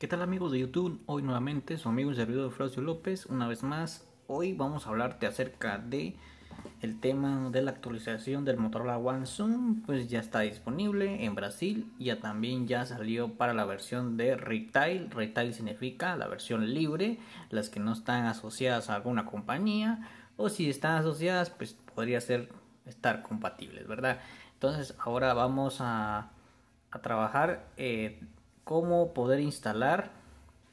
¿Qué tal amigos de YouTube? Hoy nuevamente su amigo y servidor Flavio López. Una vez más, hoy vamos a hablarte acerca de el tema de la actualización del Motorola One Zoom. Pues ya está disponible en Brasil. Ya también ya salió para la versión de retail. Retail significa la versión libre, las que no están asociadas a alguna compañía o si están asociadas, pues podría ser estar compatibles, ¿verdad? Entonces ahora vamos a, a trabajar. Eh, cómo poder instalar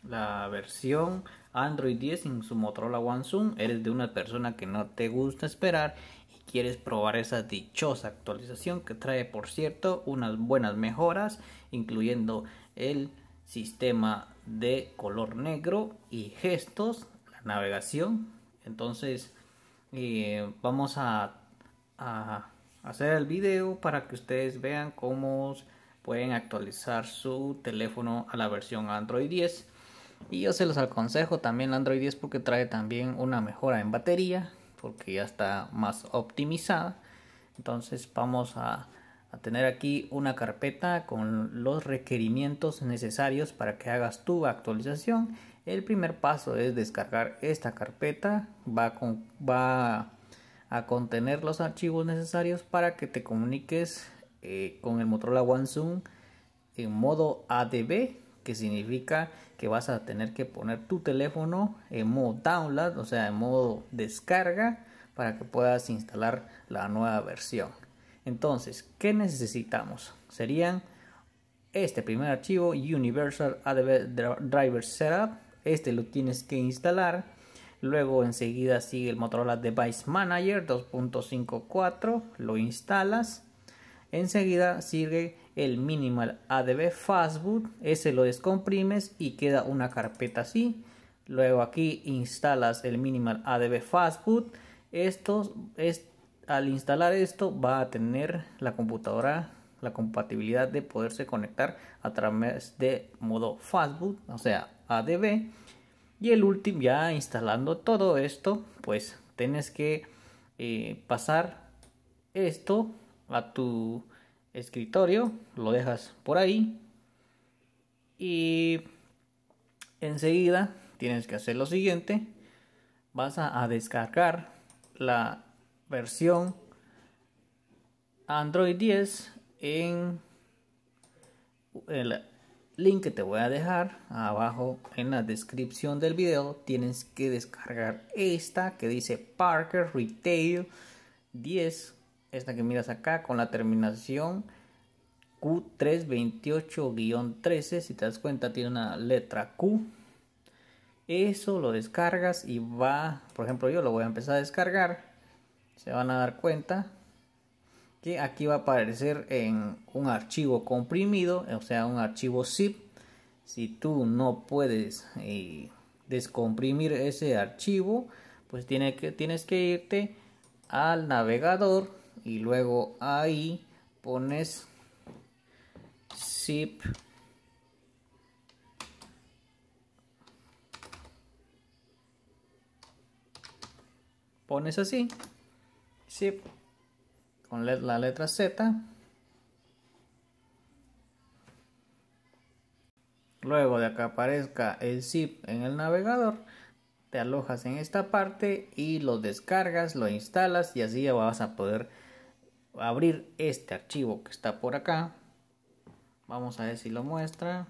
la versión Android 10 en su Motorola One Zoom. Eres de una persona que no te gusta esperar y quieres probar esa dichosa actualización que trae, por cierto, unas buenas mejoras, incluyendo el sistema de color negro y gestos, la navegación. Entonces, eh, vamos a, a hacer el video para que ustedes vean cómo pueden actualizar su teléfono a la versión Android 10. Y yo se los aconsejo también Android 10 porque trae también una mejora en batería, porque ya está más optimizada. Entonces vamos a, tener aquí una carpeta con los requerimientos necesarios para que hagas tu actualización. El primer paso es descargar esta carpeta, va, va a contener los archivos necesarios para que te comuniques eh, con el Motorola One Zoom en modo ADB, que significa que vas a tener que poner tu teléfono en modo download, o sea, en modo descarga, para que puedas instalar la nueva versión. Entonces, ¿qué necesitamos? Serían este primer archivo Universal ADB Driver Setup. Este lo tienes que instalar. Luego enseguida sigue el Motorola Device Manager 2.54. Lo instalas. Enseguida sigue el minimal adb fastboot, ese lo descomprimes y queda una carpeta así. Luego aquí instalas el minimal adb fastboot. Esto es, al instalar esto va a tener la computadora la compatibilidad de poderse conectar a través de modo fastboot, o sea, ADB. Y el último, ya instalando todo esto, pues tienes que eh, pasar esto a tu escritorio, lo dejas por ahí y enseguida tienes que hacer lo siguiente, vas a, descargar la versión Android 10 en el link que te voy a dejar abajo en la descripción del video tienes que descargar esta que dice Parker Retail 10 esta que miras acá con la terminación Q328-13, si te das cuenta tiene una letra Q. Eso lo descargas y va, por ejemplo yo lo voy a empezar a descargar, se van a dar cuenta que aquí va a aparecer en un archivo comprimido, o sea un archivo zip. Si tú no puedes eh, descomprimir ese archivo, pues tiene que, tienes que irte al navegador y luego ahí pones zip pones así zip con la letra Z luego de que aparezca el zip en el navegador te alojas en esta parte y lo descargas lo instalas y así ya vas a poder abrir este archivo que está por acá. Vamos a ver si lo muestra.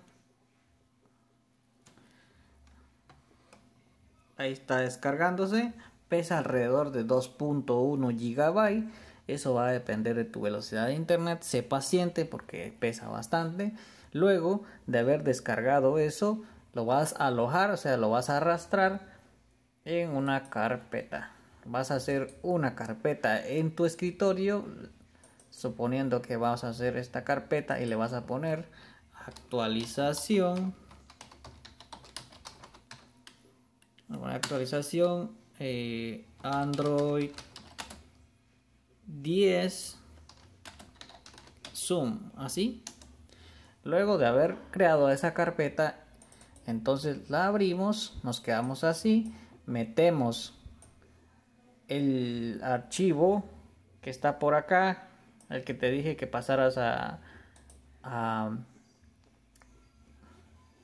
Ahí está descargándose. Pesa alrededor de 2.1 GB. Eso va a depender de tu velocidad de internet. Sé paciente porque pesa bastante. Luego de haber descargado eso, lo vas a alojar, o sea, lo vas a arrastrar en una carpeta. Vas a hacer una carpeta en tu escritorio suponiendo que vas a hacer esta carpeta y le vas a poner actualización actualización eh, Android 10 Zoom así luego de haber creado esa carpeta entonces la abrimos nos quedamos así metemos el archivo que está por acá el que te dije que pasaras a,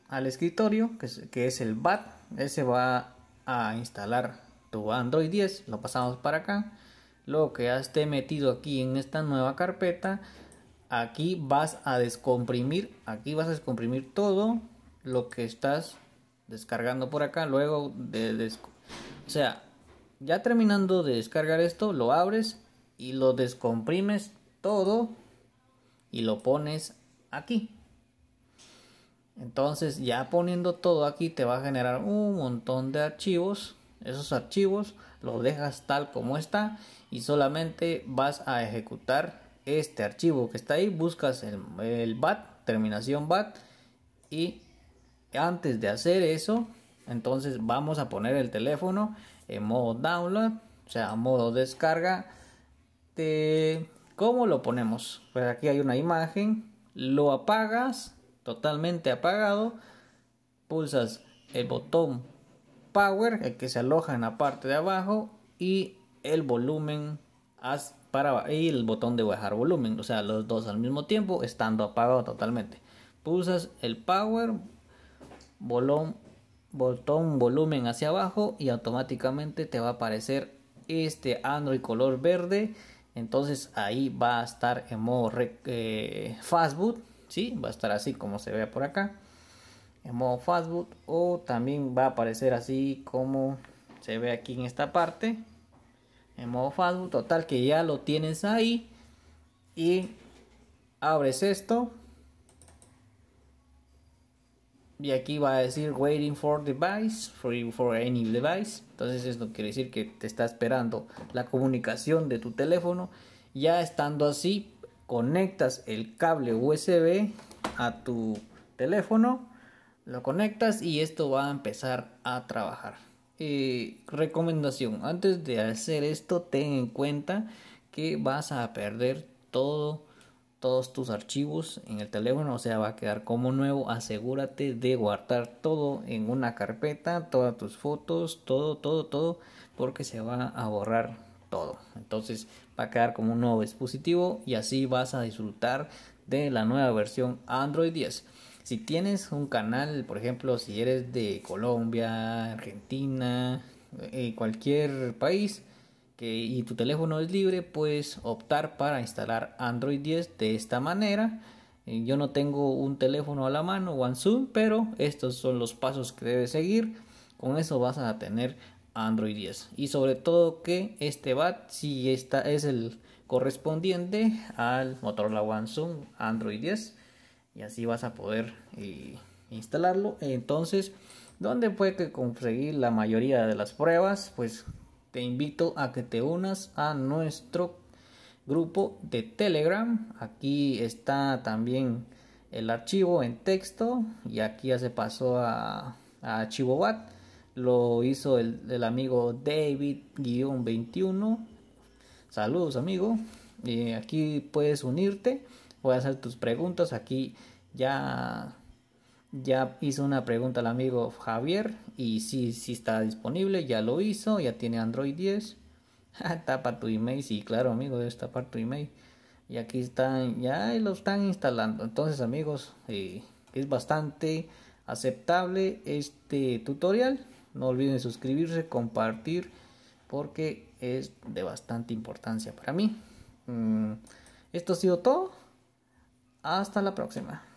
al escritorio, que es, el BAT, ese va a instalar tu Android 10, lo pasamos para acá. Luego que has esté metido aquí en esta nueva carpeta, aquí vas a descomprimir, aquí vas a descomprimir todo lo que estás descargando por acá. Luego de, de o sea, ya terminando de descargar esto, lo abres y lo descomprimes todo y lo pones aquí. Entonces ya poniendo todo aquí te va a generar un montón de archivos. Esos archivos los dejas tal como está y solamente vas a ejecutar este archivo que está ahí. Buscas el, BAT, terminación BAT y antes de hacer eso entonces vamos a poner el teléfono en modo download, o sea, modo descarga de ¿Cómo lo ponemos? Pues aquí hay una imagen, lo apagas, totalmente apagado, pulsas el botón power, el que se aloja en la parte de abajo, y el volumen para y el botón de bajar volumen, o sea, los dos al mismo tiempo estando apagado totalmente. Pulsas el power, botón volumen hacia abajo y automáticamente te va a aparecer este Android color verde entonces ahí va a estar en modo eh, fastboot, Va a estar así como se ve por acá. En modo fastboot o también va a aparecer así como se ve aquí en esta parte. En modo fastboot, total que ya lo tienes ahí. Y abres esto y aquí va a decir waiting for device, free for any device. Entonces esto quiere decir que te está esperando la comunicación de tu teléfono. Ya estando así, conectas el cable USB a tu teléfono, lo conectas y esto va a empezar a trabajar. Eh, recomendación, antes de hacer esto, ten en cuenta que vas a perder todo todos tus archivos en el teléfono, o sea, va a quedar como nuevo. Asegúrate de guardar todo en una carpeta, todas tus fotos, todo, todo, todo, porque se va a borrar todo. Entonces va a quedar como un nuevo dispositivo y así vas a disfrutar de la nueva versión Android 10. Si tienes un canal, por ejemplo, si eres de Colombia, Argentina, eh, cualquier país, que, y tu teléfono es libre, puedes optar para instalar Android 10 de esta manera. Eh, yo no tengo un teléfono a la mano, OneZoom, pero estos son los pasos que debes seguir. Con eso vas a tener Android 10. Y sobre todo que este BAT, si esta es el correspondiente al Motorola OneZoom Android 10. Y así vas a poder eh, instalarlo. Entonces, ¿dónde puede conseguir la mayoría de las pruebas? Pues te invito a que te unas a nuestro grupo de Telegram. Aquí está también el archivo en texto y aquí ya se pasó a, a Lo hizo el, amigo David-21. Saludos amigo. Y eh, aquí puedes unirte. Voy a hacer tus preguntas. Aquí ya ya hizo una pregunta al amigo Javier y si está disponible, ya lo hizo, ya tiene Android 10. Ah, tapa tu email, sí, claro, amigo, debes tapar tu email. Y aquí están, ya lo están instalando. Entonces, amigos, eh, es bastante aceptable este tutorial. No olviden suscribirse, compartir, porque es de bastante importancia para mí. Mm, esto ha sido todo. Hasta la próxima.